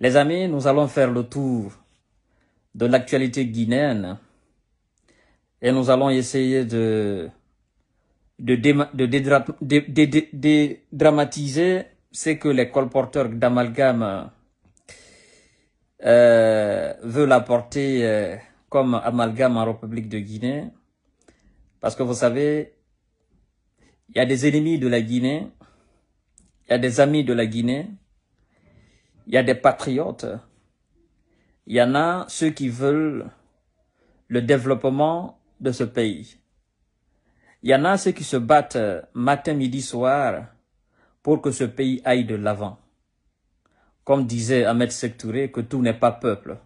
Les amis, nous allons faire le tour de l'actualité guinéenne et nous allons essayer de, de, dédramatiser ce que les colporteurs d'amalgame euh, veulent apporter euh, comme amalgame en République de Guinée. Parce que vous savez, il y a des ennemis de la Guinée, il y a des amis de la Guinée, il y a des patriotes. Il y en a ceux qui veulent le développement de ce pays. Il y en a ceux qui se battent euh, matin, midi, soir pour que ce pays aille de l'avant. Comme disait Ahmed Sektouré, que tout n'est pas peuple.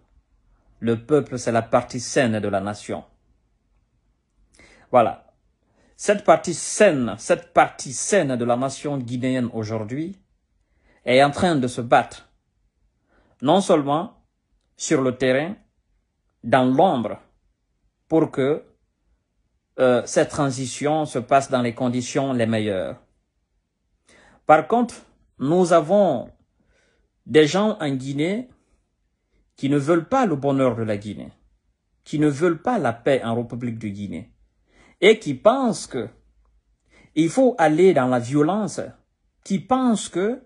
Le peuple, c'est la partie saine de la nation. Voilà. Cette partie saine, cette partie saine de la nation guinéenne aujourd'hui est en train de se battre non seulement sur le terrain, dans l'ombre, pour que euh, cette transition se passe dans les conditions les meilleures. Par contre, nous avons des gens en Guinée qui ne veulent pas le bonheur de la Guinée, qui ne veulent pas la paix en République de Guinée, et qui pensent que il faut aller dans la violence, qui pensent que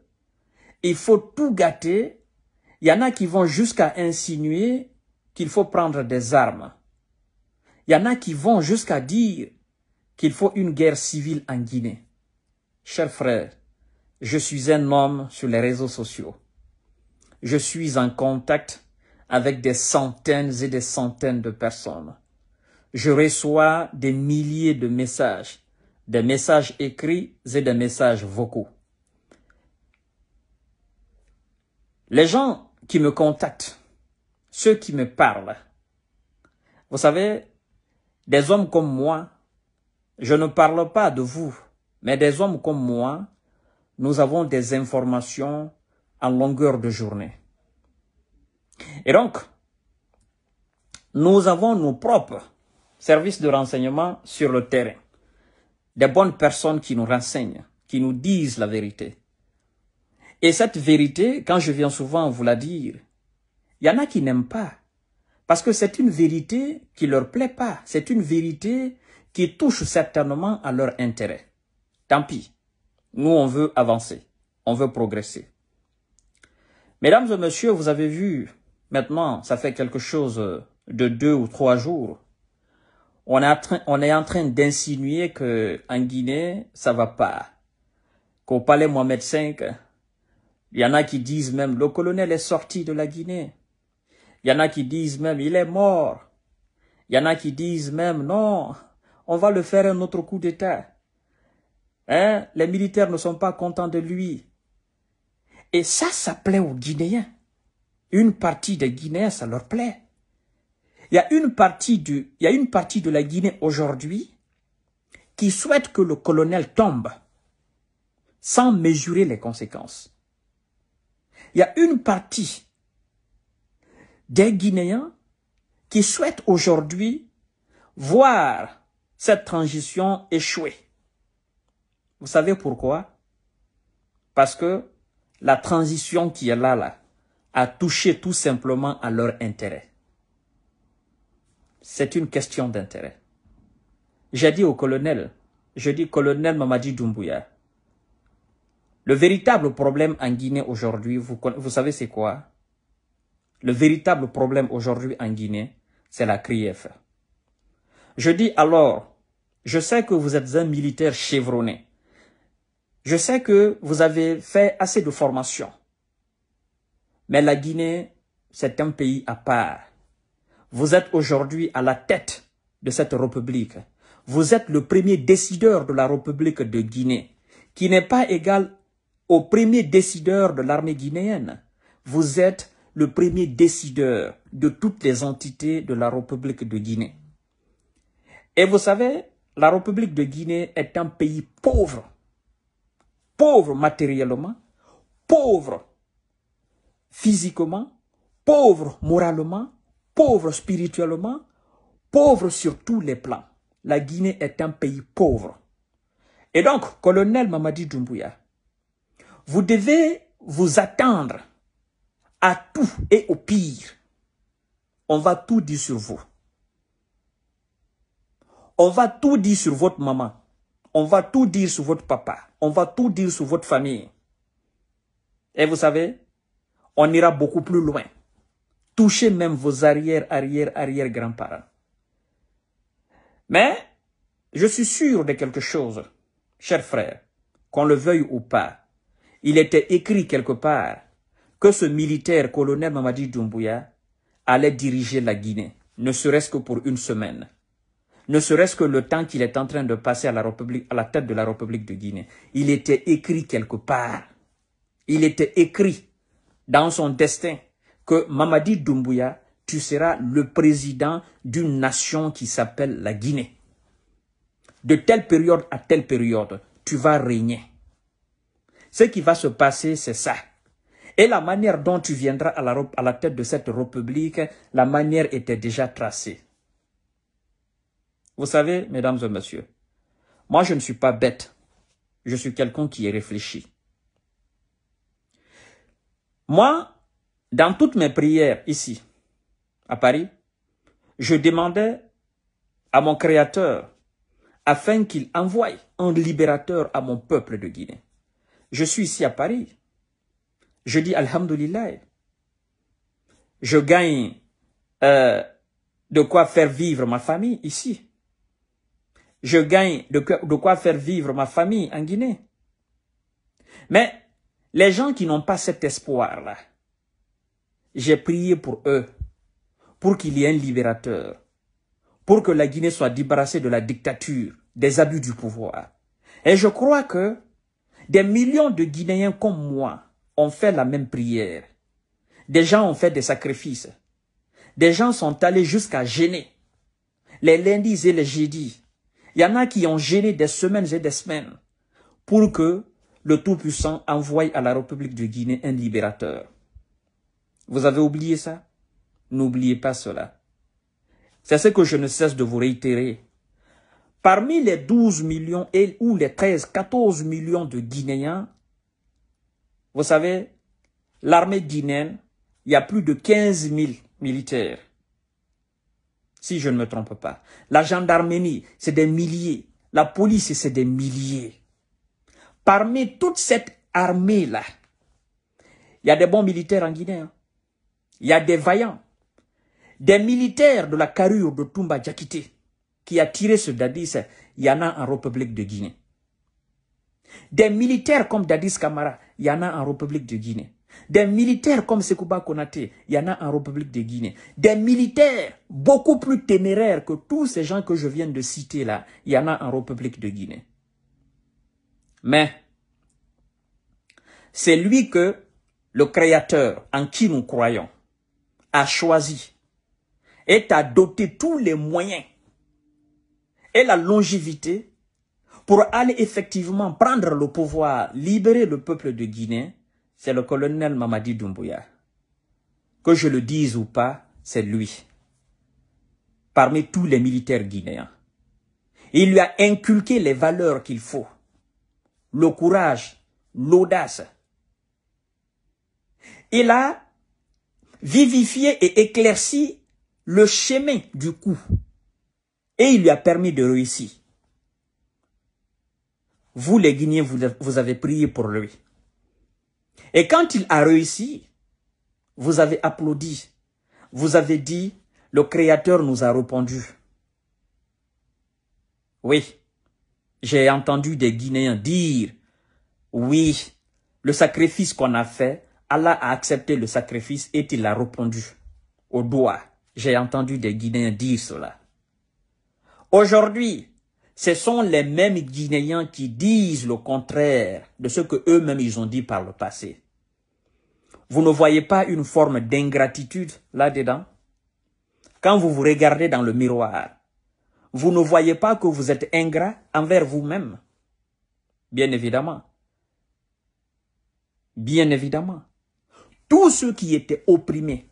il faut tout gâter il y en a qui vont jusqu'à insinuer qu'il faut prendre des armes. Il y en a qui vont jusqu'à dire qu'il faut une guerre civile en Guinée. Chers frères, je suis un homme sur les réseaux sociaux. Je suis en contact avec des centaines et des centaines de personnes. Je reçois des milliers de messages, des messages écrits et des messages vocaux. Les gens qui me contactent, ceux qui me parlent. Vous savez, des hommes comme moi, je ne parle pas de vous, mais des hommes comme moi, nous avons des informations en longueur de journée. Et donc, nous avons nos propres services de renseignement sur le terrain, des bonnes personnes qui nous renseignent, qui nous disent la vérité. Et cette vérité, quand je viens souvent vous la dire, il y en a qui n'aiment pas. Parce que c'est une vérité qui leur plaît pas. C'est une vérité qui touche certainement à leur intérêt. Tant pis. Nous, on veut avancer. On veut progresser. Mesdames et messieurs, vous avez vu, maintenant, ça fait quelque chose de deux ou trois jours. On est en train, d'insinuer que, en Guinée, ça va pas. Qu'au palais Mohamed V, il y en a qui disent même, le colonel est sorti de la Guinée. Il y en a qui disent même, il est mort. Il y en a qui disent même, non, on va le faire un autre coup d'État. Hein? Les militaires ne sont pas contents de lui. Et ça, ça plaît aux Guinéens. Une partie des Guinéens, ça leur plaît. Il y a une partie, du, il y a une partie de la Guinée aujourd'hui qui souhaite que le colonel tombe sans mesurer les conséquences il y a une partie des Guinéens qui souhaitent aujourd'hui voir cette transition échouer. Vous savez pourquoi Parce que la transition qui est là, là, a touché tout simplement à leur intérêt. C'est une question d'intérêt. J'ai dit au colonel, je dis colonel Mamadi Doumbouya, le véritable problème en Guinée aujourd'hui, vous, vous savez c'est quoi Le véritable problème aujourd'hui en Guinée, c'est la CRIEF. Je dis alors, je sais que vous êtes un militaire chevronné. Je sais que vous avez fait assez de formations. Mais la Guinée, c'est un pays à part. Vous êtes aujourd'hui à la tête de cette République. Vous êtes le premier décideur de la République de Guinée, qui n'est pas égal au premier décideur de l'armée guinéenne. Vous êtes le premier décideur de toutes les entités de la République de Guinée. Et vous savez, la République de Guinée est un pays pauvre, pauvre matériellement, pauvre physiquement, pauvre moralement, pauvre spirituellement, pauvre sur tous les plans. La Guinée est un pays pauvre. Et donc, colonel Mamadi Doumbouya, vous devez vous attendre à tout et au pire. On va tout dire sur vous. On va tout dire sur votre maman. On va tout dire sur votre papa. On va tout dire sur votre famille. Et vous savez, on ira beaucoup plus loin. Touchez même vos arrières, arrière, arrière grands-parents. Mais, je suis sûr de quelque chose, cher frère, qu'on le veuille ou pas il était écrit quelque part que ce militaire, colonel Mamadi Doumbouya, allait diriger la Guinée, ne serait-ce que pour une semaine. Ne serait-ce que le temps qu'il est en train de passer à la, tête de la République de Guinée. Il était écrit quelque part. Il était écrit dans son destin que Mamadi Doumbouya, tu seras le président d'une nation qui s'appelle la Guinée. De telle période à telle période, tu vas régner. Ce qui va se passer, c'est ça. Et la manière dont tu viendras à la, tête de cette république, la manière était déjà tracée. Vous savez, mesdames et messieurs, moi je ne suis pas bête. Je suis quelqu'un qui est réfléchi. Moi, dans toutes mes prières ici, à Paris, je demandais à mon Créateur afin qu'il envoie un libérateur à mon peuple de Guinée. Je suis ici à Paris. Je dis Alhamdulillah. Je gagne euh, de quoi faire vivre ma famille ici. Je gagne de, de quoi faire vivre ma famille en Guinée. Mais les gens qui n'ont pas cet espoir-là, j'ai prié pour eux, pour qu'il y ait un libérateur, pour que la Guinée soit débarrassée de la dictature, des abus du pouvoir. Et je crois que des millions de Guinéens comme moi ont fait la même prière. Des gens ont fait des sacrifices. Des gens sont allés jusqu'à gêner. Les lundis et les jeudis. Il y en a qui ont gêné des semaines et des semaines pour que le Tout-Puissant envoie à la République de Guinée un libérateur. Vous avez oublié ça N'oubliez pas cela. C'est ce que je ne cesse de vous réitérer Parmi les 12 millions et, ou les 13, 14 millions de Guinéens, vous savez, l'armée guinéenne, il y a plus de 15 000 militaires. Si je ne me trompe pas. La gendarmerie, c'est des milliers. La police, c'est des milliers. Parmi toute cette armée-là, il y a des bons militaires en Guinée. Hein. Il y a des vaillants. Des militaires de la carrure de Toumba Djakité qui a tiré ce Dadis y en a en République de Guinée. Des militaires comme Dadis Kamara, il y en a en République de Guinée. Des militaires comme Sekouba Konate, il y en a en République de Guinée. Des militaires beaucoup plus téméraires que tous ces gens que je viens de citer là, il y en a en République de Guinée. Mais c'est lui que le Créateur, en qui nous croyons, a choisi et a doté tous les moyens et la longévité pour aller effectivement prendre le pouvoir, libérer le peuple de Guinée, c'est le colonel Mamadi Doumbouya. Que je le dise ou pas, c'est lui. Parmi tous les militaires guinéens. Il lui a inculqué les valeurs qu'il faut. Le courage, l'audace. Il a vivifié et éclairci le chemin du coup et il lui a permis de réussir. Vous, les Guinéens, vous, avez prié pour lui. Et quand il a réussi, vous avez applaudi. Vous avez dit, le Créateur nous a répondu. Oui, j'ai entendu des Guinéens dire, oui, le sacrifice qu'on a fait, Allah a accepté le sacrifice et il a répondu. Au doigt, j'ai entendu des Guinéens dire cela. Aujourd'hui, ce sont les mêmes Guinéens qui disent le contraire de ce que eux-mêmes ils ont dit par le passé. Vous ne voyez pas une forme d'ingratitude là-dedans Quand vous vous regardez dans le miroir, vous ne voyez pas que vous êtes ingrat envers vous-même Bien évidemment. Bien évidemment. Tous ceux qui étaient opprimés,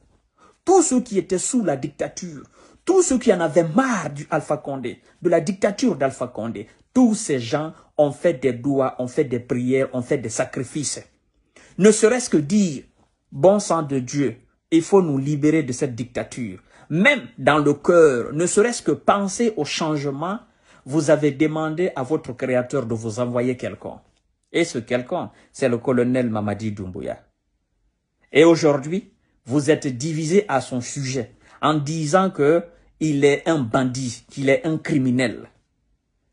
tous ceux qui étaient sous la dictature, tous ceux qui en avaient marre du Alpha Condé, de la dictature d'Alpha Condé, tous ces gens ont fait des doigts, ont fait des prières, ont fait des sacrifices. Ne serait-ce que dire, bon sang de Dieu, il faut nous libérer de cette dictature. Même dans le cœur, ne serait-ce que penser au changement, vous avez demandé à votre Créateur de vous envoyer quelqu'un. Et ce quelqu'un, c'est le colonel Mamadi Doumbouya. Et aujourd'hui, vous êtes divisé à son sujet en disant que il est un bandit, qu'il est un criminel.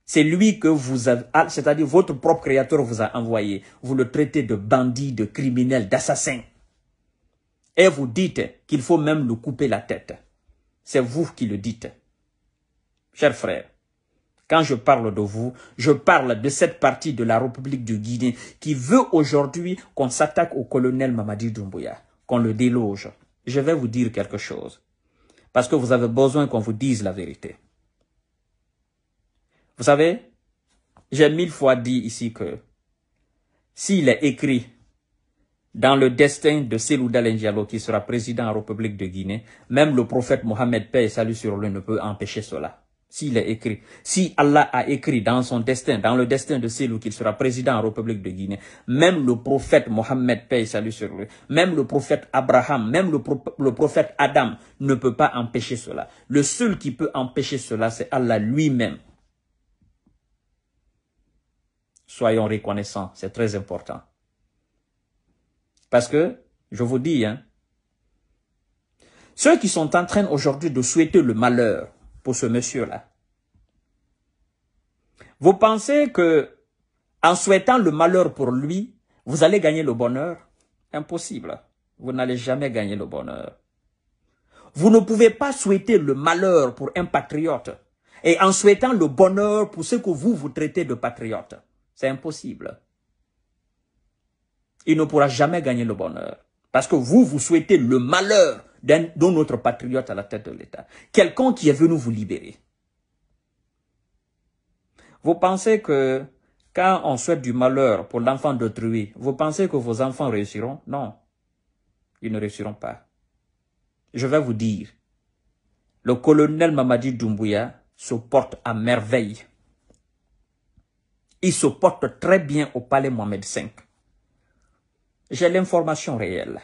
C'est lui que vous avez, ah, c'est-à-dire votre propre créateur vous a envoyé. Vous le traitez de bandit, de criminel, d'assassin. Et vous dites qu'il faut même lui couper la tête. C'est vous qui le dites. Chers frères, quand je parle de vous, je parle de cette partie de la République du Guinée qui veut aujourd'hui qu'on s'attaque au colonel Mamadi Doumbouya, qu'on le déloge. Je vais vous dire quelque chose parce que vous avez besoin qu'on vous dise la vérité. Vous savez, j'ai mille fois dit ici que s'il est écrit dans le destin de Célou Diallo qui sera président de la République de Guinée, même le prophète Mohamed Paix et salut sur lui ne peut empêcher cela s'il est écrit, si Allah a écrit dans son destin, dans le destin de celui qu'il sera président en République de Guinée, même le prophète Mohammed, paix salut sur lui, même le prophète Abraham, même le, prophète Adam ne peut pas empêcher cela. Le seul qui peut empêcher cela, c'est Allah lui-même. Soyons reconnaissants, c'est très important. Parce que, je vous dis, hein, ceux qui sont en train aujourd'hui de souhaiter le malheur, pour ce monsieur-là. Vous pensez que, en souhaitant le malheur pour lui, vous allez gagner le bonheur Impossible. Vous n'allez jamais gagner le bonheur. Vous ne pouvez pas souhaiter le malheur pour un patriote et en souhaitant le bonheur pour ceux que vous vous traitez de patriote. C'est impossible. Il ne pourra jamais gagner le bonheur parce que vous, vous souhaitez le malheur dont notre patriote à la tête de l'État. Quelqu'un qui est venu vous libérer. Vous pensez que quand on souhaite du malheur pour l'enfant d'autrui, vous pensez que vos enfants réussiront Non, ils ne réussiront pas. Je vais vous dire, le colonel Mamadi Doumbouya se porte à merveille. Il se porte très bien au palais Mohamed V. J'ai l'information réelle.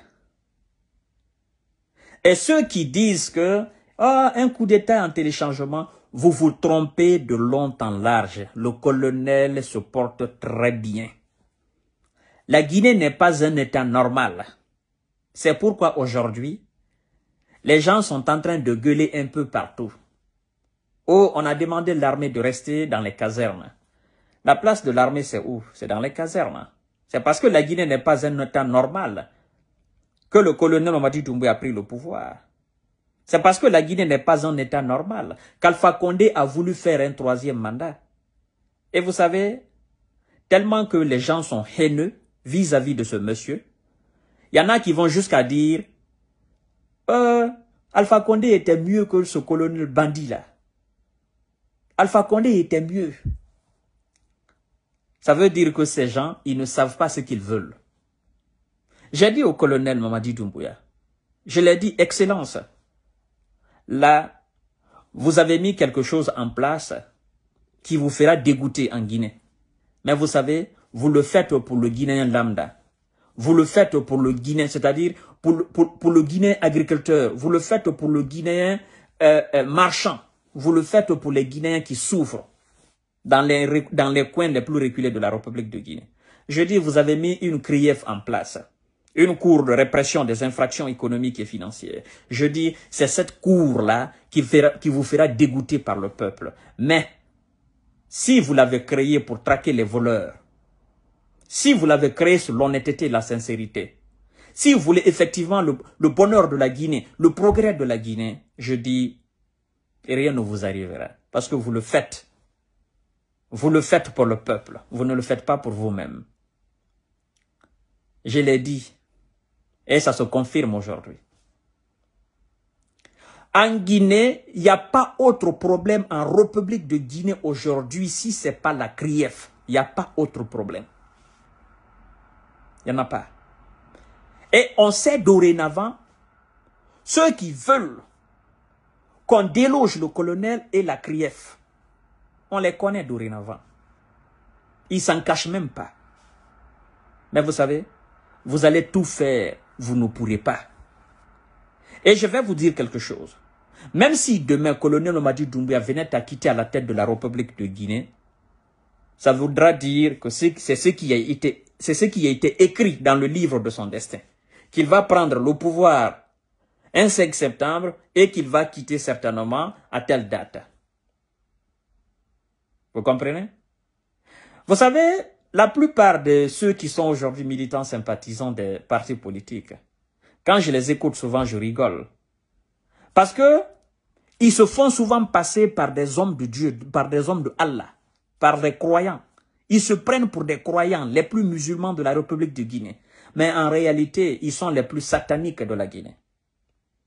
Et ceux qui disent que ah, un coup d'État en téléchargement, vous vous trompez de long en large. Le colonel se porte très bien. La Guinée n'est pas un État normal. C'est pourquoi aujourd'hui, les gens sont en train de gueuler un peu partout. Oh, on a demandé l'armée de rester dans les casernes. La place de l'armée, c'est où C'est dans les casernes. C'est parce que la Guinée n'est pas un État normal que le colonel Mamadi Doumbouya a pris le pouvoir. C'est parce que la Guinée n'est pas en état normal qu'Alpha Condé a voulu faire un troisième mandat. Et vous savez, tellement que les gens sont haineux vis-à-vis de ce monsieur, il y en a qui vont jusqu'à dire euh, Alpha Condé était mieux que ce colonel bandit là. Alpha Condé était mieux. Ça veut dire que ces gens, ils ne savent pas ce qu'ils veulent. J'ai dit au colonel Mamadi Doumbouya, je l'ai dit, Excellence, là, vous avez mis quelque chose en place qui vous fera dégoûter en Guinée. Mais vous savez, vous le faites pour le Guinéen lambda. Vous le faites pour le Guinéen, c'est-à-dire pour, pour, le Guinéen agriculteur. Vous le faites pour le Guinéen euh, euh, marchand. Vous le faites pour les Guinéens qui souffrent dans les, dans les coins les plus reculés de la République de Guinée. Je dis, vous avez mis une CRIEF en place une cour de répression des infractions économiques et financières. Je dis, c'est cette cour-là qui, vous fera dégoûter par le peuple. Mais, si vous l'avez créée pour traquer les voleurs, si vous l'avez créée sur l'honnêteté et la sincérité, si vous voulez effectivement le bonheur de la Guinée, le progrès de la Guinée, je dis, rien ne vous arrivera. Parce que vous le faites. Vous le faites pour le peuple. Vous ne le faites pas pour vous-même. Je l'ai dit, et ça se confirme aujourd'hui. En Guinée, il n'y a pas autre problème en République de Guinée aujourd'hui si ce n'est pas la CRIEF. Il n'y a pas autre problème. Il n'y en a pas. Et on sait dorénavant, ceux qui veulent qu'on déloge le colonel et la CRIEF, on les connaît dorénavant. Ils s'en cachent même pas. Mais vous savez, vous allez tout faire vous ne pourrez pas. Et je vais vous dire quelque chose. Même si demain, colonel Omadi Doumbia venait à quitter à la tête de la République de Guinée, ça voudra dire que c'est ce qui a été c'est ce qui a été écrit dans le livre de son destin. Qu'il va prendre le pouvoir un 5 septembre et qu'il va quitter certainement à telle date. Vous comprenez Vous savez, la plupart de ceux qui sont aujourd'hui militants sympathisants des partis politiques, quand je les écoute souvent, je rigole. Parce que ils se font souvent passer par des hommes de Dieu, par des hommes de Allah, par des croyants. Ils se prennent pour des croyants les plus musulmans de la République de Guinée. Mais en réalité, ils sont les plus sataniques de la Guinée.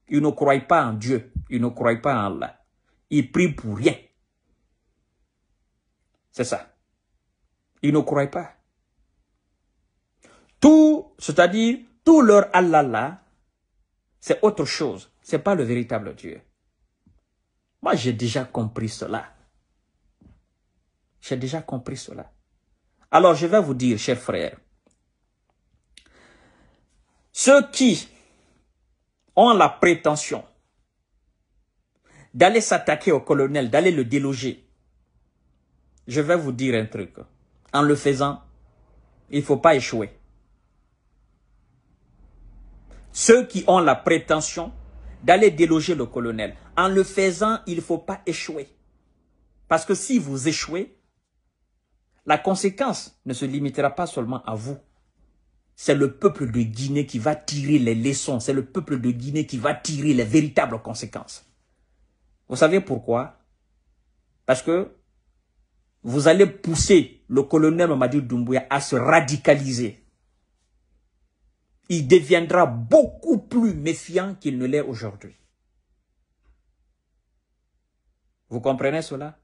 Ils ne croient pas en Dieu. Ils ne croient pas en Allah. Ils prient pour rien. C'est ça. Ils ne croient pas. Tout, c'est-à-dire, tout leur Allah là, c'est autre chose. C'est pas le véritable Dieu. Moi, j'ai déjà compris cela. J'ai déjà compris cela. Alors, je vais vous dire, chers frères, ceux qui ont la prétention d'aller s'attaquer au colonel, d'aller le déloger, je vais vous dire un truc en le faisant, il ne faut pas échouer. Ceux qui ont la prétention d'aller déloger le colonel, en le faisant, il ne faut pas échouer. Parce que si vous échouez, la conséquence ne se limitera pas seulement à vous. C'est le peuple de Guinée qui va tirer les leçons, c'est le peuple de Guinée qui va tirer les véritables conséquences. Vous savez pourquoi Parce que vous allez pousser le colonel Mamadou Doumbouya à se radicaliser. Il deviendra beaucoup plus méfiant qu'il ne l'est aujourd'hui. Vous comprenez cela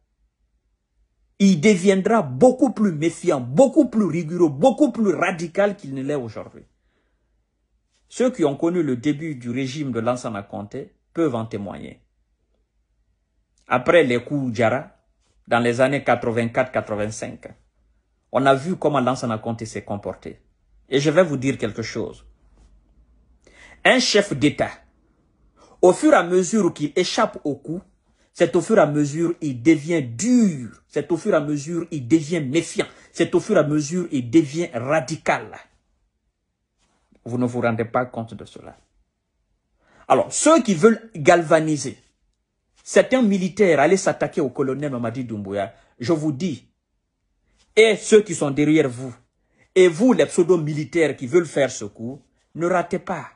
Il deviendra beaucoup plus méfiant, beaucoup plus rigoureux, beaucoup plus radical qu'il ne l'est aujourd'hui. Ceux qui ont connu le début du régime de Lansana Conté peuvent en témoigner. Après les coups Djara, dans les années 84-85. On a vu comment Lansana est s'est comporté. Et je vais vous dire quelque chose. Un chef d'État, au fur et à mesure qu'il échappe au coup, c'est au fur et à mesure il devient dur, c'est au fur et à mesure il devient méfiant, c'est au fur et à mesure il devient radical. Vous ne vous rendez pas compte de cela. Alors, ceux qui veulent galvaniser, certains militaires allaient s'attaquer au colonel Mamadi Doumbouya, je vous dis, et ceux qui sont derrière vous, et vous les pseudo-militaires qui veulent faire ce coup, ne ratez pas.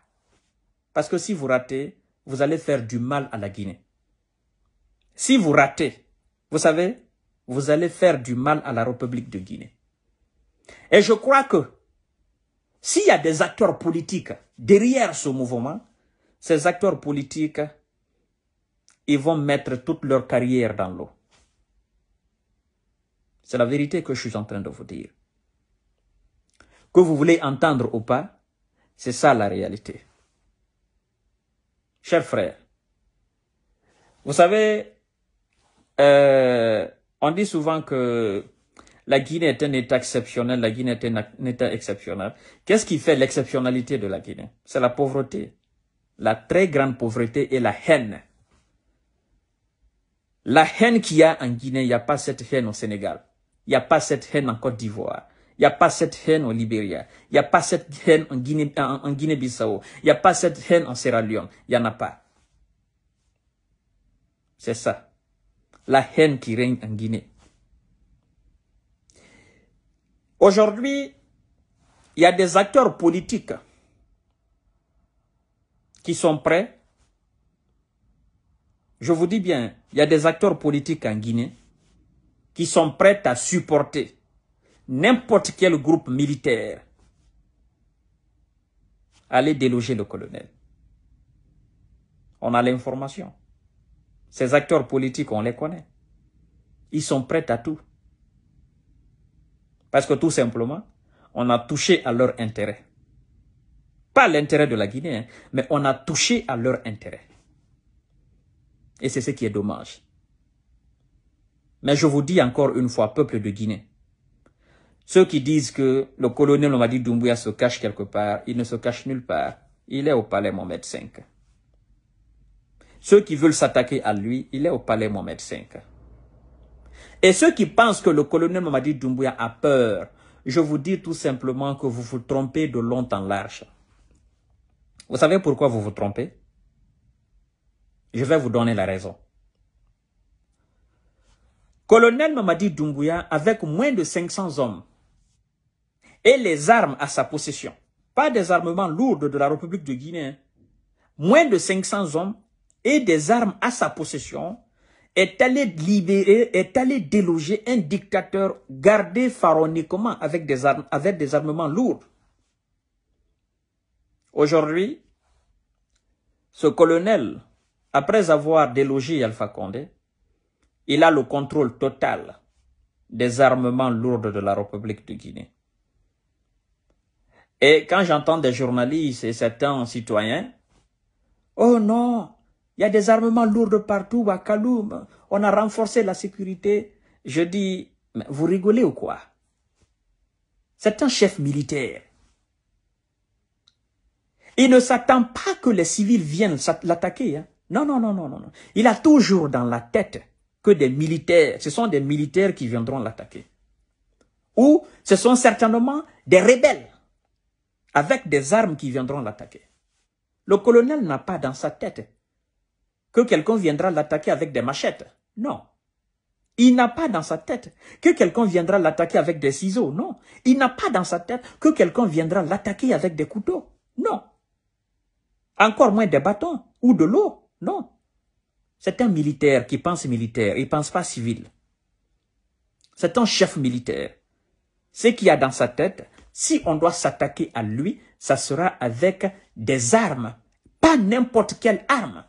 Parce que si vous ratez, vous allez faire du mal à la Guinée. Si vous ratez, vous savez, vous allez faire du mal à la République de Guinée. Et je crois que s'il y a des acteurs politiques derrière ce mouvement, ces acteurs politiques ils vont mettre toute leur carrière dans l'eau. C'est la vérité que je suis en train de vous dire. Que vous voulez entendre ou pas, c'est ça la réalité. Chers frères, vous savez, euh, on dit souvent que la Guinée est un État exceptionnel, la Guinée est un État exceptionnel. Qu'est-ce qui fait l'exceptionnalité de la Guinée C'est la pauvreté, la très grande pauvreté et la haine la haine qu'il y a en Guinée, il n'y a pas cette haine au Sénégal. Il n'y a pas cette haine en Côte d'Ivoire. Il n'y a pas cette haine au Libéria. Il n'y a pas cette haine en Guinée-Bissau. il n'y a pas cette haine en Sierra Leone. Il n'y en a pas. C'est ça. La haine qui règne en Guinée. Aujourd'hui, il y a des acteurs politiques qui sont prêts je vous dis bien, il y a des acteurs politiques en Guinée qui sont prêts à supporter n'importe quel groupe militaire aller déloger le colonel. On a l'information. Ces acteurs politiques, on les connaît. Ils sont prêts à tout. Parce que tout simplement, on a touché à leur intérêt. Pas l'intérêt de la Guinée, hein, mais on a touché à leur intérêt. Et c'est ce qui est dommage. Mais je vous dis encore une fois, peuple de Guinée, ceux qui disent que le colonel Mamadi Doumbouya se cache quelque part, il ne se cache nulle part. Il est au palais Mohamed V. Ceux qui veulent s'attaquer à lui, il est au palais Mohamed V. Et ceux qui pensent que le colonel Mamadi Doumbouya a peur, je vous dis tout simplement que vous vous trompez de long en large. Vous savez pourquoi vous vous trompez je vais vous donner la raison. Colonel Mamadi Doumbouya, avec moins de 500 hommes et les armes à sa possession, pas des armements lourds de la République de Guinée, hein, moins de 500 hommes et des armes à sa possession, est allé libérer, est allé déloger un dictateur gardé pharaoniquement avec des armes, avec des armements lourds. Aujourd'hui, ce colonel après avoir délogé Alpha Condé, il a le contrôle total des armements lourds de la République de Guinée. Et quand j'entends des journalistes et certains citoyens, oh non, il y a des armements lourds partout à Kaloum, on a renforcé la sécurité, je dis, vous rigolez ou quoi C'est un chef militaire. Il ne s'attend pas que les civils viennent l'attaquer. Hein. Non, non, non, non, non. Il a toujours dans la tête que des militaires, ce sont des militaires qui viendront l'attaquer. Ou ce sont certainement des rebelles avec des armes qui viendront l'attaquer. Le colonel n'a pas dans sa tête que quelqu'un viendra l'attaquer avec des machettes. Non. Il n'a pas dans sa tête que quelqu'un viendra l'attaquer avec des ciseaux. Non. Il n'a pas dans sa tête que quelqu'un viendra l'attaquer avec des couteaux. Non. Encore moins des bâtons ou de l'eau. Non. C'est un militaire qui pense militaire, il ne pense pas civil. C'est un chef militaire. Ce qu'il y a dans sa tête, si on doit s'attaquer à lui, ça sera avec des armes, pas n'importe quelle arme.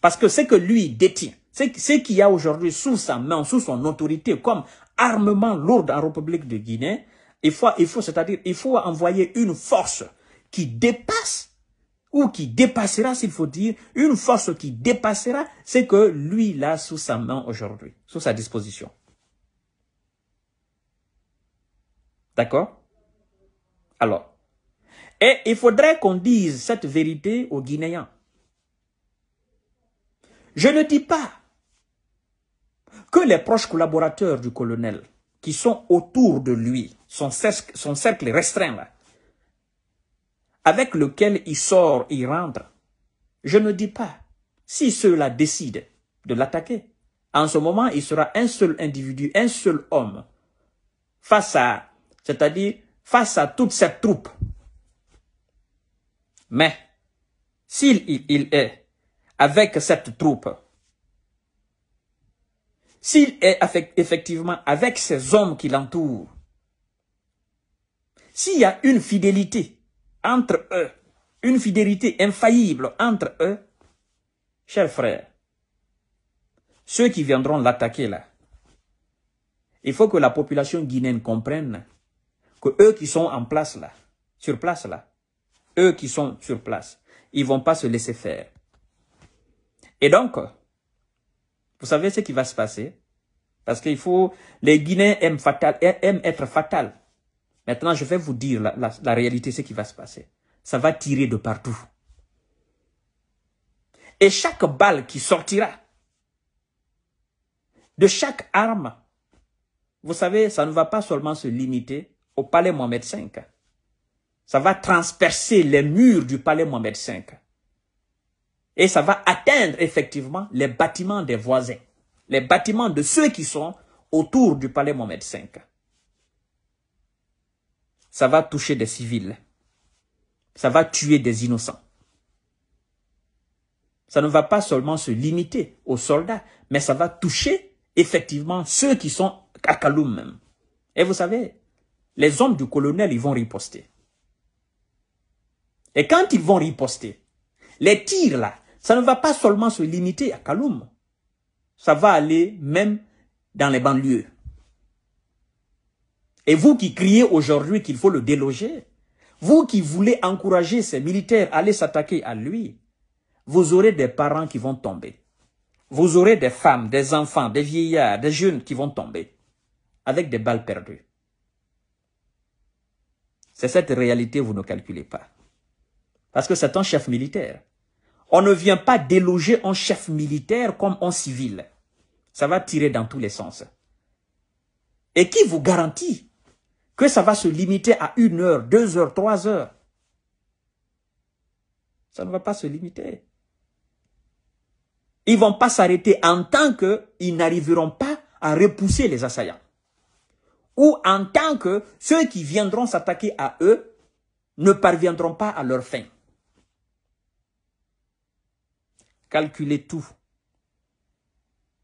Parce que ce que lui détient, ce qu'il y a aujourd'hui sous sa main, sous son autorité, comme armement lourd en République de Guinée, il faut, il faut, c'est-à-dire, il faut envoyer une force qui dépasse ou qui dépassera, s'il faut dire, une force qui dépassera c'est que lui a sous sa main aujourd'hui, sous sa disposition. D'accord Alors, et il faudrait qu'on dise cette vérité aux Guinéens. Je ne dis pas que les proches collaborateurs du colonel qui sont autour de lui, son son cercle restreint là, avec lequel il sort, il rentre. Je ne dis pas si cela décide de l'attaquer. En ce moment, il sera un seul individu, un seul homme, face à, c'est-à-dire face à toute cette troupe. Mais s'il il, est avec cette troupe, s'il est effectivement avec ces hommes qui l'entourent, s'il y a une fidélité entre eux, une fidélité infaillible entre eux, chers frères, ceux qui viendront l'attaquer là, il faut que la population guinéenne comprenne que eux qui sont en place là, sur place là, eux qui sont sur place, ils vont pas se laisser faire. Et donc, vous savez ce qui va se passer? Parce qu'il faut, les Guinéens aiment, être fatales. Maintenant, je vais vous dire la, réalité, ce qui va se passer. Ça va tirer de partout. Et chaque balle qui sortira de chaque arme, vous savez, ça ne va pas seulement se limiter au palais Mohamed V. Ça va transpercer les murs du palais Mohamed V. Et ça va atteindre effectivement les bâtiments des voisins, les bâtiments de ceux qui sont autour du palais Mohamed V ça va toucher des civils. Ça va tuer des innocents. Ça ne va pas seulement se limiter aux soldats, mais ça va toucher effectivement ceux qui sont à Kaloum même. Et vous savez, les hommes du colonel, ils vont riposter. Et quand ils vont riposter, les tirs là, ça ne va pas seulement se limiter à Kaloum. Ça va aller même dans les banlieues. Et vous qui criez aujourd'hui qu'il faut le déloger, vous qui voulez encourager ces militaires à aller s'attaquer à lui, vous aurez des parents qui vont tomber. Vous aurez des femmes, des enfants, des vieillards, des jeunes qui vont tomber avec des balles perdues. C'est cette réalité que vous ne calculez pas. Parce que c'est un chef militaire. On ne vient pas déloger un chef militaire comme un civil. Ça va tirer dans tous les sens. Et qui vous garantit que ça va se limiter à une heure, deux heures, trois heures. Ça ne va pas se limiter. Ils vont pas s'arrêter en tant qu'ils n'arriveront pas à repousser les assaillants. Ou en tant que ceux qui viendront s'attaquer à eux ne parviendront pas à leur fin. Calculez tout.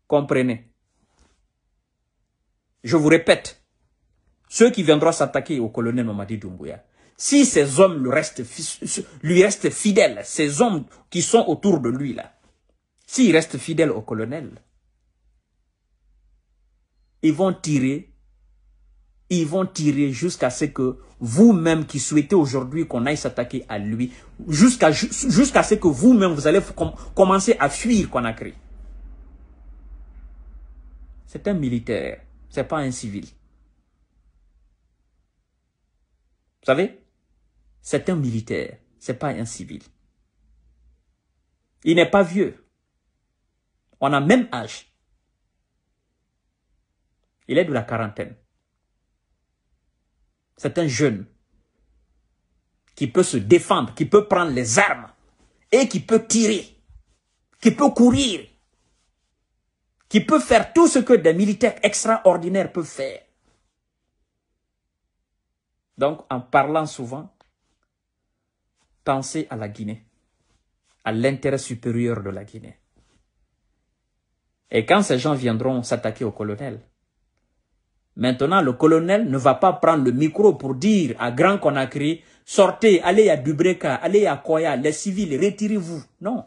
Comprenez. Je vous répète, ceux qui viendront s'attaquer au colonel Mamadi Doumbouya, si ces hommes lui restent, fidèles, ces hommes qui sont autour de lui là, s'ils restent fidèles au colonel, ils vont tirer, ils vont tirer jusqu'à ce que vous-même qui souhaitez aujourd'hui qu'on aille s'attaquer à lui, jusqu'à jusqu'à ce que vous-même vous allez commencer à fuir Conakry. C'est un militaire, c'est pas un civil. Vous savez, c'est un militaire, c'est pas un civil. Il n'est pas vieux. On a même âge. Il est de la quarantaine. C'est un jeune qui peut se défendre, qui peut prendre les armes et qui peut tirer, qui peut courir, qui peut faire tout ce que des militaires extraordinaires peuvent faire. Donc, en parlant souvent, pensez à la Guinée, à l'intérêt supérieur de la Guinée. Et quand ces gens viendront s'attaquer au colonel, maintenant le colonel ne va pas prendre le micro pour dire à Grand Conakry, sortez, allez à Dubreka, allez à Koya, les civils, retirez-vous. Non,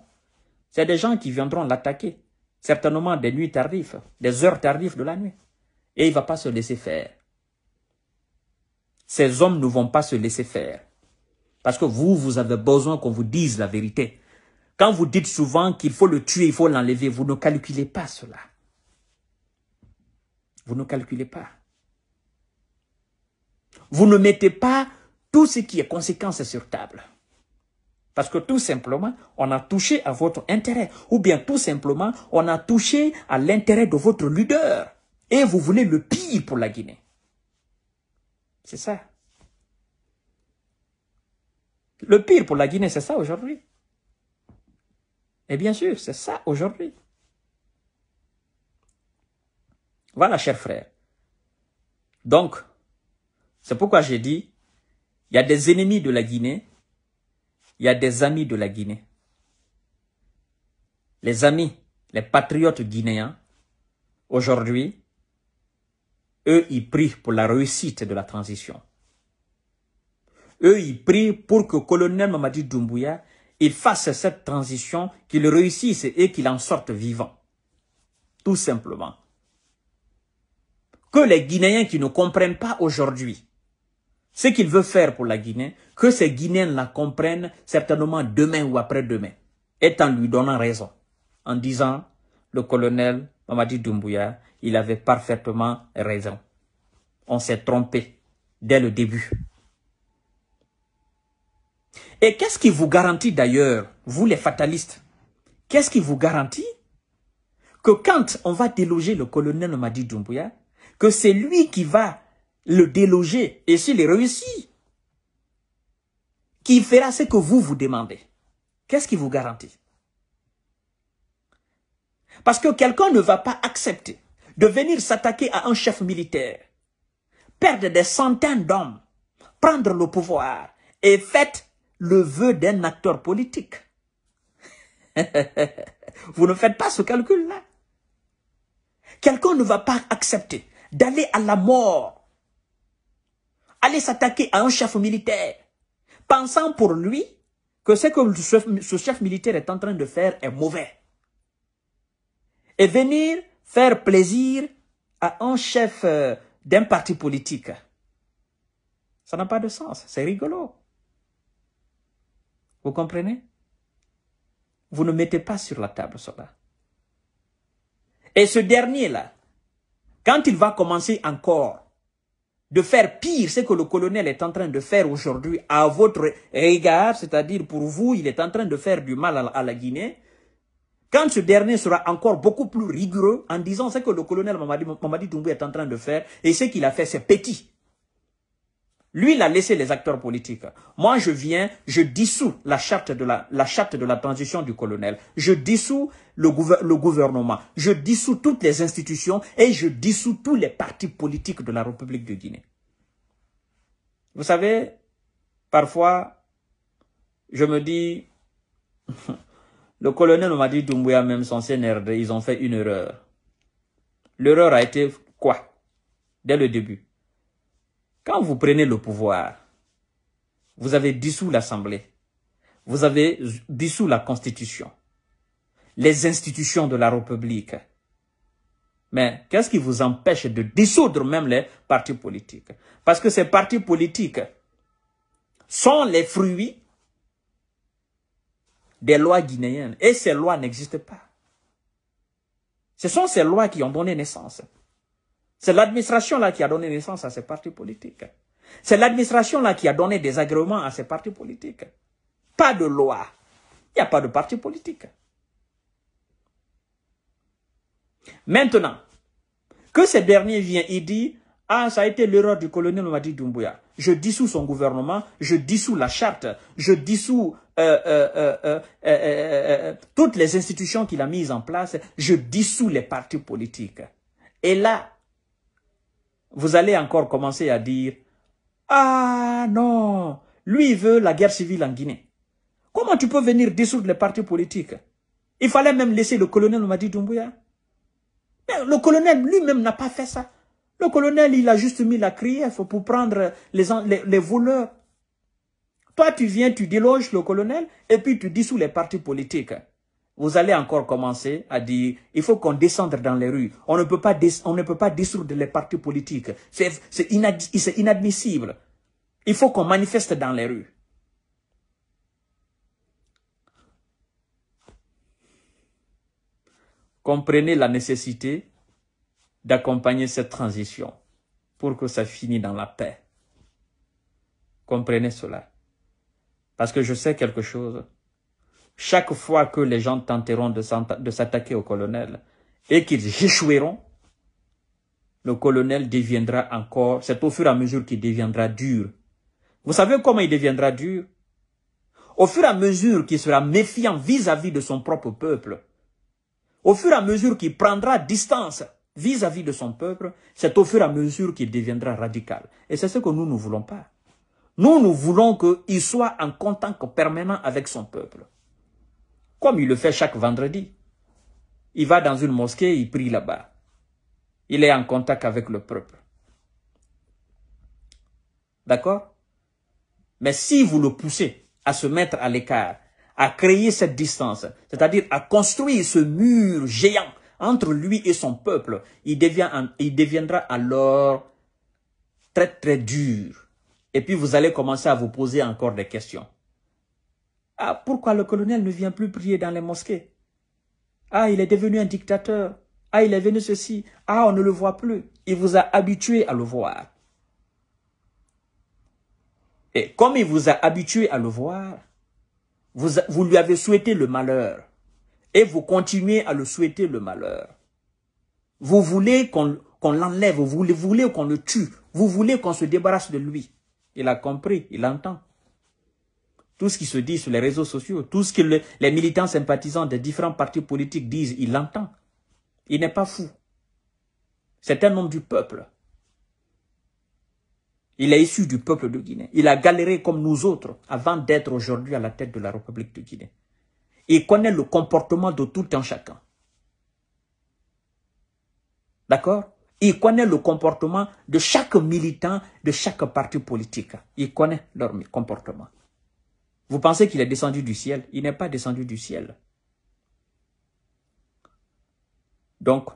c'est des gens qui viendront l'attaquer, certainement des nuits tardives, des heures tardives de la nuit. Et il ne va pas se laisser faire. Ces hommes ne vont pas se laisser faire. Parce que vous, vous avez besoin qu'on vous dise la vérité. Quand vous dites souvent qu'il faut le tuer, il faut l'enlever, vous ne calculez pas cela. Vous ne calculez pas. Vous ne mettez pas tout ce qui est conséquence sur table. Parce que tout simplement, on a touché à votre intérêt. Ou bien tout simplement, on a touché à l'intérêt de votre leader. Et vous voulez le pire pour la Guinée. C'est ça. Le pire pour la Guinée, c'est ça aujourd'hui. Et bien sûr, c'est ça aujourd'hui. Voilà, chers frères. Donc, c'est pourquoi j'ai dit, il y a des ennemis de la Guinée, il y a des amis de la Guinée. Les amis, les patriotes guinéens, aujourd'hui, eux, ils prient pour la réussite de la transition. Eux, ils prient pour que colonel Mamadi Doumbouya, il fasse cette transition, qu'il réussisse et qu'il en sorte vivant. Tout simplement. Que les Guinéens qui ne comprennent pas aujourd'hui ce qu'il veut faire pour la Guinée, que ces Guinéens la comprennent certainement demain ou après-demain, et en lui donnant raison, en disant, le colonel Mamadi Doumbouya, il avait parfaitement raison. On s'est trompé dès le début. Et qu'est-ce qui vous garantit d'ailleurs, vous les fatalistes, qu'est-ce qui vous garantit que quand on va déloger le colonel Mamadi Doumbouya, que c'est lui qui va le déloger et s'il est réussi, qui fera ce que vous vous demandez Qu'est-ce qui vous garantit parce que quelqu'un ne va pas accepter de venir s'attaquer à un chef militaire, perdre des centaines d'hommes, prendre le pouvoir et faire le vœu d'un acteur politique. Vous ne faites pas ce calcul-là. Quelqu'un ne va pas accepter d'aller à la mort, aller s'attaquer à un chef militaire, pensant pour lui que ce que ce chef militaire est en train de faire est mauvais et venir faire plaisir à un chef euh, d'un parti politique. Ça n'a pas de sens, c'est rigolo. Vous comprenez Vous ne mettez pas sur la table cela. Et ce dernier-là, quand il va commencer encore de faire pire ce que le colonel est en train de faire aujourd'hui à votre égard, c'est-à-dire pour vous, il est en train de faire du mal à la Guinée, quand ce dernier sera encore beaucoup plus rigoureux en disant ce que le colonel Mamadi, Mamadi Doumbou est en train de faire et ce qu'il a fait, c'est petit. Lui, il a laissé les acteurs politiques. Moi, je viens, je dissous la charte de la, charte de la transition du colonel. Je dissous le gouvernement. Je dissous toutes les institutions et je dissous tous les partis politiques de la République de Guinée. Vous savez, parfois, je me dis, Le colonel Mamadi Doumbouya, même son CNRD, ils ont fait une erreur. L'erreur a été quoi Dès le début. Quand vous prenez le pouvoir, vous avez dissous l'Assemblée, vous avez dissous la Constitution, les institutions de la République. Mais qu'est-ce qui vous empêche de dissoudre même les partis politiques Parce que ces partis politiques sont les fruits des lois guinéennes. Et ces lois n'existent pas. Ce sont ces lois qui ont donné naissance. C'est l'administration là qui a donné naissance à ces partis politiques. C'est l'administration là qui a donné des agréments à ces partis politiques. Pas de loi. Il n'y a pas de parti politique. Maintenant, que ces derniers vient et dit « ah, ça a été l'erreur du colonel Madi Doumbouya. Je dissous son gouvernement, je dissous la charte, je dissous euh, euh, euh, toutes les institutions qu'il a mises en place, je dissous les partis politiques. Et là, vous allez encore commencer à dire, ah non, lui il veut la guerre civile en Guinée. Comment tu peux venir dissoudre les partis politiques Il fallait même laisser le colonel Madi Doumbouya. Mais le colonel lui-même n'a pas fait ça. Le colonel, il a juste mis la CRIEF pour prendre les, les voleurs. Toi, tu viens, tu déloges le colonel et puis tu dissous les partis politiques. Vous allez encore commencer à dire, il faut qu'on descende dans les rues. On ne peut pas, on ne peut pas dissoudre les partis politiques. C'est inadmissible. Il faut qu'on manifeste dans les rues. Comprenez la nécessité d'accompagner cette transition pour que ça finisse dans la paix. Comprenez cela. Parce que je sais quelque chose. Chaque fois que les gens tenteront de s'attaquer au colonel et qu'ils échoueront, le colonel deviendra encore, c'est au fur et à mesure qu'il deviendra dur. Vous savez comment il deviendra dur Au fur et à mesure qu'il sera méfiant vis-à-vis de son propre peuple, au fur et à mesure qu'il prendra distance vis à -vis de son peuple, c'est au fur et à mesure qu'il deviendra radical. Et c'est ce que nous ne voulons pas. Nous, nous voulons qu'il soit en contact permanent avec son peuple. Comme il le fait chaque vendredi. Il va dans une mosquée, il prie là-bas. Il est en contact avec le peuple. D'accord Mais si vous le poussez à se mettre à l'écart, à créer cette distance, c'est-à-dire à construire ce mur géant entre lui et son peuple, il, devient, il deviendra alors très très dur et puis vous allez commencer à vous poser encore des questions. Ah, pourquoi le colonel ne vient plus prier dans les mosquées Ah, il est devenu un dictateur. Ah, il est venu ceci. Ah, on ne le voit plus. Il vous a habitué à le voir. Et comme il vous a habitué à le voir, vous, vous lui avez souhaité le malheur. Et vous continuez à le souhaiter le malheur. Vous voulez qu'on l'enlève, vous voulez qu'on le tue, vous voulez qu'on se débarrasse de lui. Il a compris, il entend. Tout ce qui se dit sur les réseaux sociaux, tout ce que les militants sympathisants des différents partis politiques disent, il l'entend. Il n'est pas fou. C'est un homme du peuple. Il est issu du peuple de Guinée. Il a galéré comme nous autres avant d'être aujourd'hui à la tête de la République de Guinée. Il connaît le comportement de tout un chacun. D'accord il connaît le comportement de chaque militant, de chaque parti politique. Il connaît leur comportement. Vous pensez qu'il est descendu du ciel Il n'est pas descendu du ciel. Donc,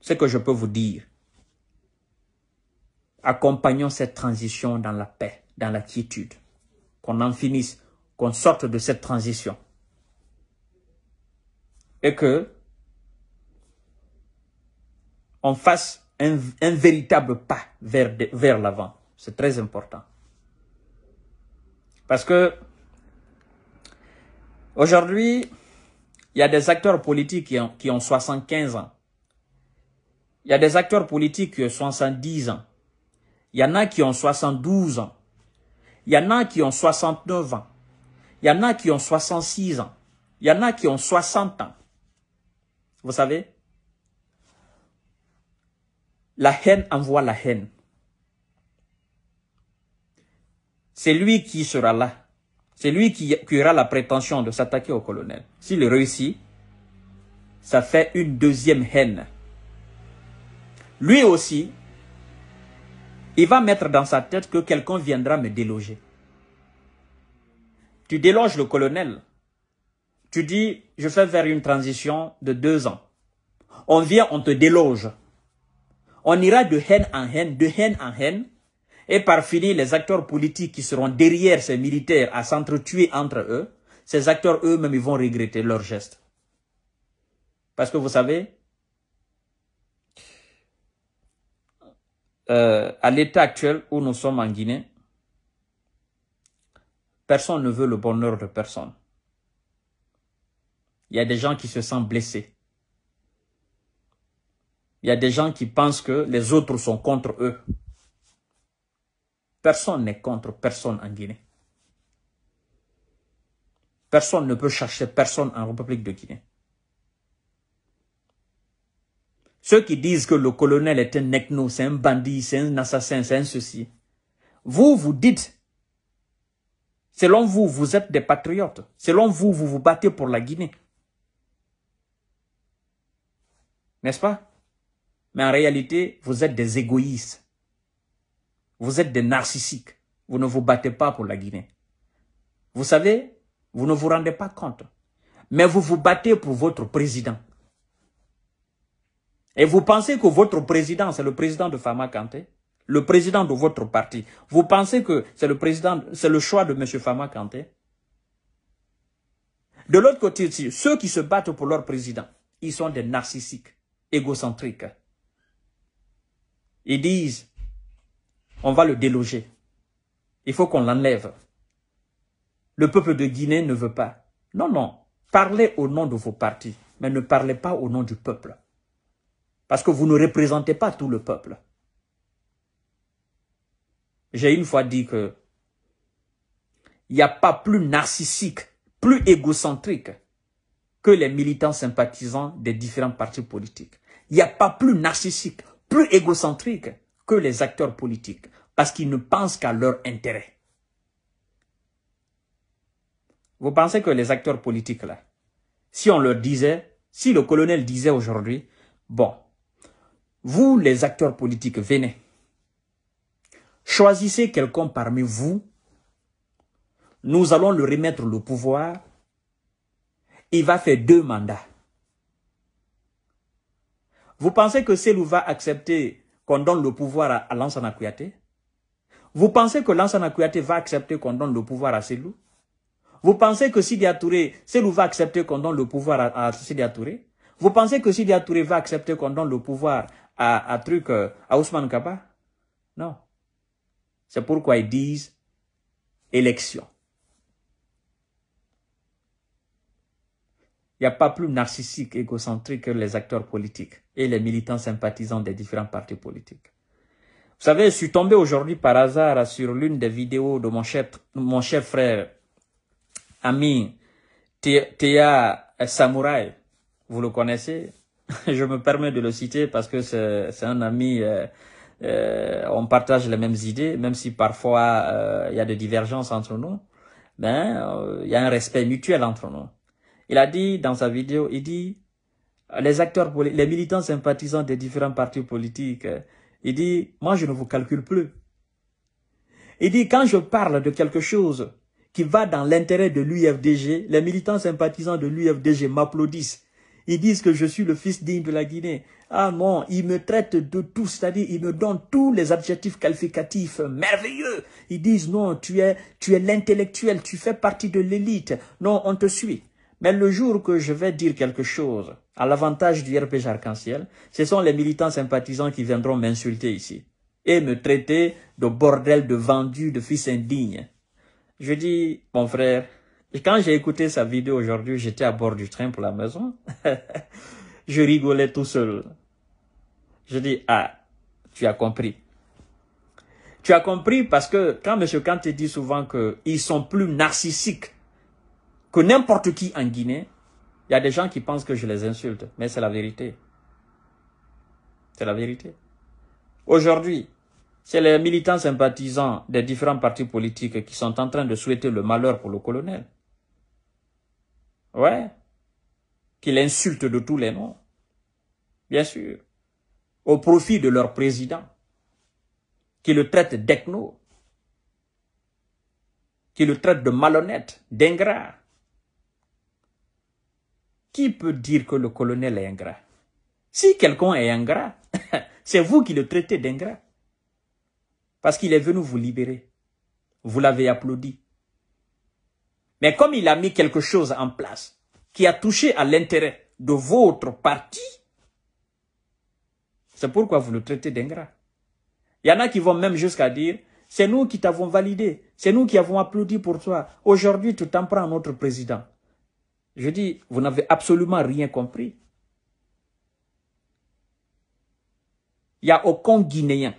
ce que je peux vous dire, accompagnons cette transition dans la paix, dans la quiétude. Qu'on en finisse, qu'on sorte de cette transition. Et que on fasse un, véritable pas vers, vers l'avant. C'est très important. Parce que aujourd'hui, il y a des acteurs politiques qui ont, qui ont 75 ans. Il y a des acteurs politiques qui ont 70 ans. Il y en a qui ont 72 ans. Il y en a qui ont 69 ans. Il y en a qui ont 66 ans. Il y en a qui ont 60 ans. Vous savez la haine envoie la haine. C'est lui qui sera là. C'est lui qui, aura la prétention de s'attaquer au colonel. S'il réussit, ça fait une deuxième haine. Lui aussi, il va mettre dans sa tête que quelqu'un viendra me déloger. Tu déloges le colonel. Tu dis, je fais vers une transition de deux ans. On vient, on te déloge. On ira de haine en haine, de haine en haine, et par finir, les acteurs politiques qui seront derrière ces militaires à s'entretuer entre eux, ces acteurs eux-mêmes, ils vont regretter leurs gestes. Parce que vous savez, euh, à l'état actuel où nous sommes en Guinée, personne ne veut le bonheur de personne. Il y a des gens qui se sentent blessés. Il y a des gens qui pensent que les autres sont contre eux. Personne n'est contre personne en Guinée. Personne ne peut chercher personne en République de Guinée. Ceux qui disent que le colonel est un ethno, c'est un bandit, c'est un assassin, c'est un ceci. Vous, vous dites, selon vous, vous êtes des patriotes. Selon vous, vous vous battez pour la Guinée. N'est-ce pas mais en réalité, vous êtes des égoïstes. Vous êtes des narcissiques. Vous ne vous battez pas pour la Guinée. Vous savez, vous ne vous rendez pas compte. Mais vous vous battez pour votre président. Et vous pensez que votre président, c'est le président de Fama Kanté, le président de votre parti. Vous pensez que c'est le président, c'est le choix de M. Fama Kanté. De l'autre côté, ceux qui se battent pour leur président, ils sont des narcissiques, égocentriques. Ils disent, on va le déloger. Il faut qu'on l'enlève. Le peuple de Guinée ne veut pas. Non, non. Parlez au nom de vos partis, mais ne parlez pas au nom du peuple. Parce que vous ne représentez pas tout le peuple. J'ai une fois dit que il n'y a pas plus narcissique, plus égocentrique que les militants sympathisants des différents partis politiques. Il n'y a pas plus narcissique, plus égocentriques que les acteurs politiques parce qu'ils ne pensent qu'à leur intérêt. Vous pensez que les acteurs politiques, là, si on leur disait, si le colonel disait aujourd'hui, bon, vous les acteurs politiques, venez, choisissez quelqu'un parmi vous, nous allons le remettre le pouvoir, il va faire deux mandats. Vous pensez que Selou va accepter qu'on donne le pouvoir à, à Lansana Kouyaté Vous pensez que Lansana Kouyaté va accepter qu'on donne le pouvoir à Selou Vous pensez que Sidi Touré, Selou va accepter qu'on donne le pouvoir à, à Attouré Vous pensez que Sidi Touré va accepter qu'on donne le pouvoir à, à, truc, euh, à Ousmane Kaba Non. C'est pourquoi ils disent élection. Il n'y a pas plus narcissique, égocentrique que les acteurs politiques et les militants sympathisants des différents partis politiques. Vous savez, je suis tombé aujourd'hui par hasard sur l'une des vidéos de mon chef, mon cher frère, ami Théa Samouraï. Vous le connaissez Je me permets de le citer parce que c'est un ami, euh, euh, on partage les mêmes idées, même si parfois euh, il y a des divergences entre nous. Ben, il y a un respect mutuel entre nous. Il a dit dans sa vidéo, il dit, euh, les acteurs, les militants sympathisants des différents partis politiques, euh, il dit, moi je ne vous calcule plus. Il dit, quand je parle de quelque chose qui va dans l'intérêt de l'UFDG, les militants sympathisants de l'UFDG m'applaudissent. Ils disent que je suis le fils digne de la Guinée. Ah non, ils me traitent de tout, c'est-à-dire ils me donnent tous les adjectifs qualificatifs merveilleux. Ils disent non, tu es, tu es l'intellectuel, tu fais partie de l'élite. Non, on te suit. Mais le jour que je vais dire quelque chose à l'avantage du RPG arc-en-ciel, ce sont les militants sympathisants qui viendront m'insulter ici et me traiter de bordel de vendu, de fils indigne. Je dis, mon frère, quand j'ai écouté sa vidéo aujourd'hui, j'étais à bord du train pour la maison. je rigolais tout seul. Je dis, ah, tu as compris. Tu as compris parce que quand M. Kant dit souvent qu'ils sont plus narcissiques que n'importe qui en Guinée, il y a des gens qui pensent que je les insulte, mais c'est la vérité. C'est la vérité. Aujourd'hui, c'est les militants sympathisants des différents partis politiques qui sont en train de souhaiter le malheur pour le colonel. Ouais. Qu'il insulte de tous les noms. Bien sûr. Au profit de leur président. Qui le traite d'ethno. Qui le traite de malhonnête, d'ingrat. Qui peut dire que le colonel est ingrat Si quelqu'un est ingrat, c'est vous qui le traitez d'ingrat. Parce qu'il est venu vous libérer. Vous l'avez applaudi. Mais comme il a mis quelque chose en place qui a touché à l'intérêt de votre parti, c'est pourquoi vous le traitez d'ingrat. Il y en a qui vont même jusqu'à dire, c'est nous qui t'avons validé, c'est nous qui avons applaudi pour toi. Aujourd'hui, tu t'en prends à notre président. Je dis, vous n'avez absolument rien compris. Il n'y a aucun Guinéen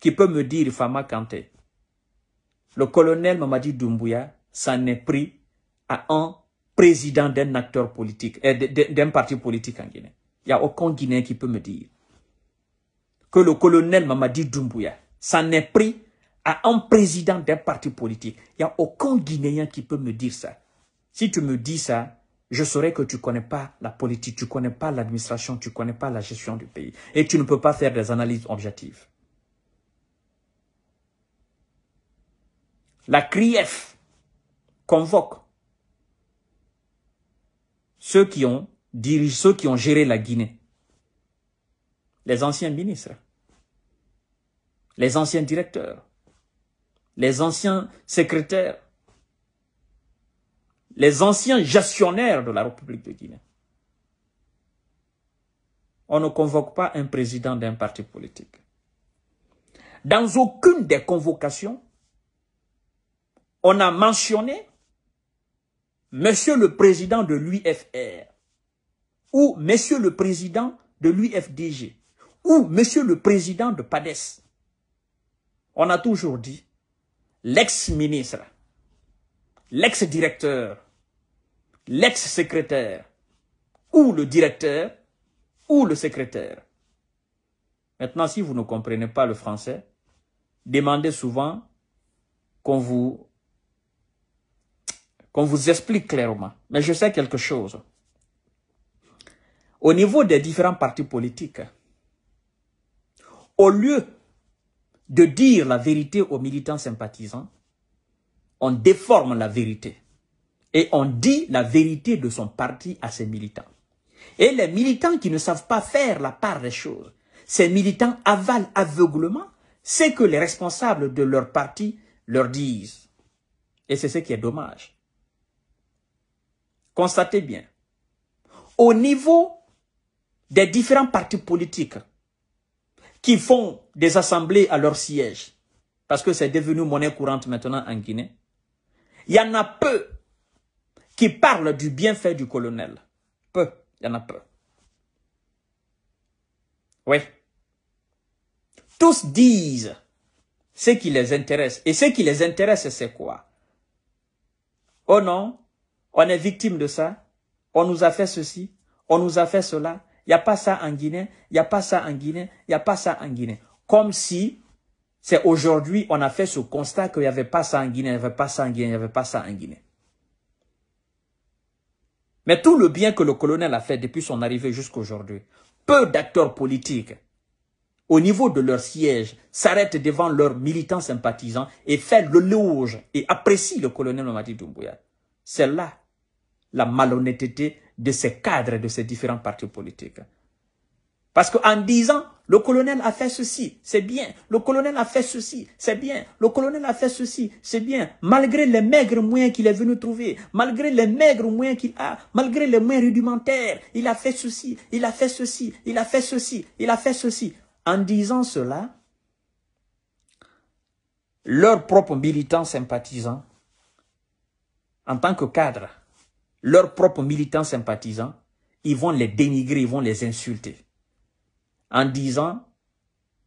qui peut me dire Fama Kanté. Le colonel Mamadi Doumbouya s'en est pris à un président d'un acteur politique, euh, d'un parti politique en Guinée. Il n'y a aucun Guinéen qui peut me dire que le colonel Mamadi Doumbouya s'en est pris à un président d'un parti politique. Il n'y a aucun Guinéen qui peut me dire ça. Si tu me dis ça, je saurais que tu ne connais pas la politique, tu ne connais pas l'administration, tu ne connais pas la gestion du pays. Et tu ne peux pas faire des analyses objectives. La CRIEF convoque ceux qui ont dirigé, ceux qui ont géré la Guinée. Les anciens ministres, les anciens directeurs, les anciens secrétaires, les anciens gestionnaires de la République de Guinée. On ne convoque pas un président d'un parti politique. Dans aucune des convocations, on a mentionné Monsieur le président de l'UFR ou Monsieur le président de l'UFDG ou Monsieur le président de PADES. On a toujours dit l'ex-ministre l'ex-directeur, l'ex-secrétaire, ou le directeur, ou le secrétaire. Maintenant, si vous ne comprenez pas le français, demandez souvent qu'on vous, qu'on vous explique clairement. Mais je sais quelque chose. Au niveau des différents partis politiques, au lieu de dire la vérité aux militants sympathisants, on déforme la vérité et on dit la vérité de son parti à ses militants. Et les militants qui ne savent pas faire la part des choses, ces militants avalent aveuglement ce que les responsables de leur parti leur disent. Et c'est ce qui est dommage. Constatez bien, au niveau des différents partis politiques qui font des assemblées à leur siège, parce que c'est devenu monnaie courante maintenant en Guinée, il y en a peu qui parlent du bienfait du colonel. Peu, il y en a peu. Oui. Tous disent ce qui les intéresse. Et ce qui les intéresse, c'est quoi Oh non, on est victime de ça. On nous a fait ceci. On nous a fait cela. Il n'y a pas ça en Guinée. Il n'y a pas ça en Guinée. Il n'y a pas ça en Guinée. Comme si c'est aujourd'hui, on a fait ce constat qu'il n'y avait pas ça en Guinée, il n'y avait pas ça en Guinée, il n'y avait pas ça en Guinée. Mais tout le bien que le colonel a fait depuis son arrivée jusqu'à aujourd'hui, peu d'acteurs politiques, au niveau de leur siège, s'arrêtent devant leurs militants sympathisants et font le loge et apprécient le colonel Mamadi Doumbouya. C'est là la malhonnêteté de ces cadres de ces différents partis politiques. Parce qu'en disant le colonel a fait ceci, c'est bien. Le colonel a fait ceci, c'est bien. Le colonel a fait ceci, c'est bien. Malgré les maigres moyens qu'il est venu trouver, malgré les maigres moyens qu'il a, malgré les moyens rudimentaires, il a fait ceci, il a fait ceci, il a fait ceci, il a fait ceci. En disant cela, leurs propres militants sympathisants, en tant que cadres, leurs propres militants sympathisants, ils vont les dénigrer, ils vont les insulter en disant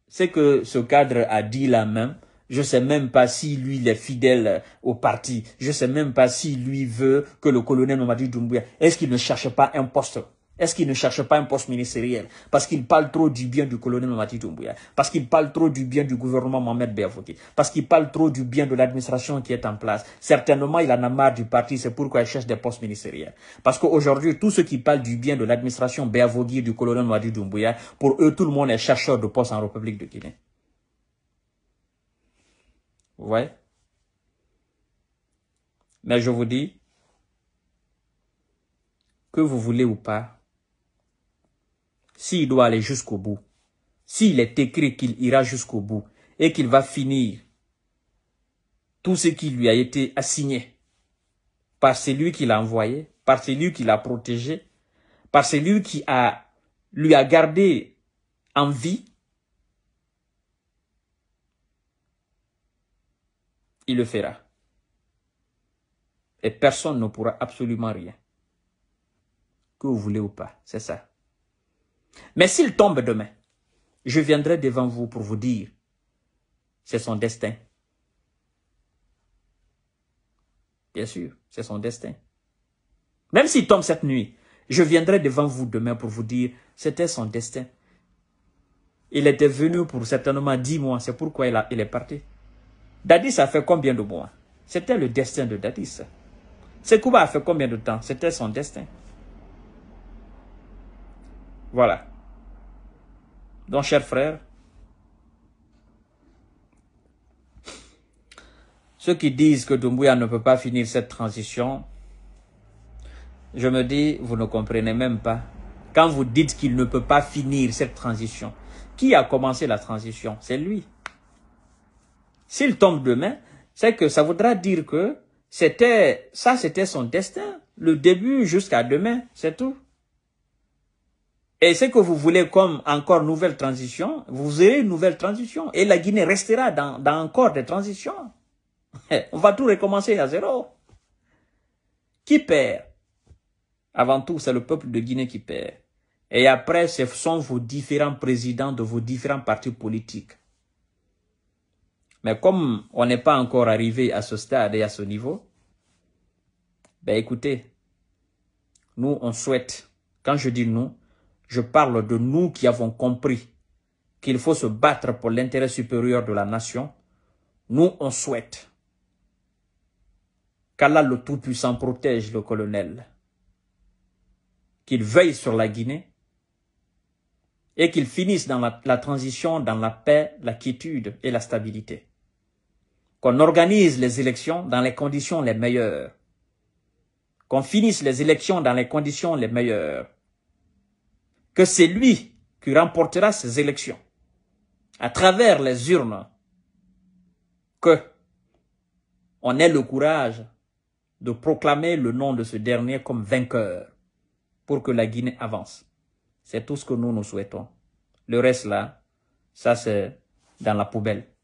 c'est que ce cadre a dit la même, je sais même pas si lui il est fidèle au parti. Je sais même pas si lui veut que le colonel Mamadi Doumbouya, est-ce qu'il ne cherche pas un poste est-ce qu'il ne cherche pas un poste ministériel parce qu'il parle trop du bien du colonel Mamadi Doumbouya, parce qu'il parle trop du bien du gouvernement Mohamed Béavogui. parce qu'il parle trop du bien de l'administration qui est en place Certainement, il en a marre du parti, c'est pourquoi il cherche des postes ministériels. Parce qu'aujourd'hui, tous ceux qui parlent du bien de l'administration et du colonel Mamadi Doumbouya, pour eux, tout le monde est chercheur de postes en République de Guinée. Vous voyez Mais je vous dis, que vous voulez ou pas, s'il doit aller jusqu'au bout, s'il est écrit qu'il ira jusqu'au bout et qu'il va finir tout ce qui lui a été assigné par celui qui l'a envoyé, par celui qui l'a protégé, par celui qui a, lui a gardé en vie, il le fera. Et personne ne pourra absolument rien. Que vous voulez ou pas, c'est ça. Mais s'il tombe demain, je viendrai devant vous pour vous dire, c'est son destin. Bien sûr, c'est son destin. Même s'il tombe cette nuit, je viendrai devant vous demain pour vous dire, c'était son destin. Il était venu pour certainement dix mois, c'est pourquoi il, il est parti. Dadis a fait combien de mois C'était le destin de Dadis. Sekouba a fait combien de temps C'était son destin. Voilà. Donc, chers frères, ceux qui disent que Doumbouya ne peut pas finir cette transition, je me dis, vous ne comprenez même pas. Quand vous dites qu'il ne peut pas finir cette transition, qui a commencé la transition C'est lui. S'il tombe demain, c'est que ça voudra dire que c'était ça, c'était son destin. Le début jusqu'à demain, c'est tout. Et ce que vous voulez comme encore nouvelle transition, vous aurez une nouvelle transition. Et la Guinée restera dans, dans encore des transitions. On va tout recommencer à zéro. Qui perd Avant tout, c'est le peuple de Guinée qui perd. Et après, ce sont vos différents présidents de vos différents partis politiques. Mais comme on n'est pas encore arrivé à ce stade et à ce niveau, ben écoutez, nous, on souhaite, quand je dis nous, je parle de nous qui avons compris qu'il faut se battre pour l'intérêt supérieur de la nation. Nous, on souhaite qu'Allah le Tout-Puissant protège le colonel, qu'il veille sur la Guinée et qu'il finisse dans la, la transition, dans la paix, la quiétude et la stabilité. Qu'on organise les élections dans les conditions les meilleures. Qu'on finisse les élections dans les conditions les meilleures que c'est lui qui remportera ces élections à travers les urnes que on ait le courage de proclamer le nom de ce dernier comme vainqueur pour que la Guinée avance. C'est tout ce que nous nous souhaitons. Le reste là, ça c'est dans la poubelle.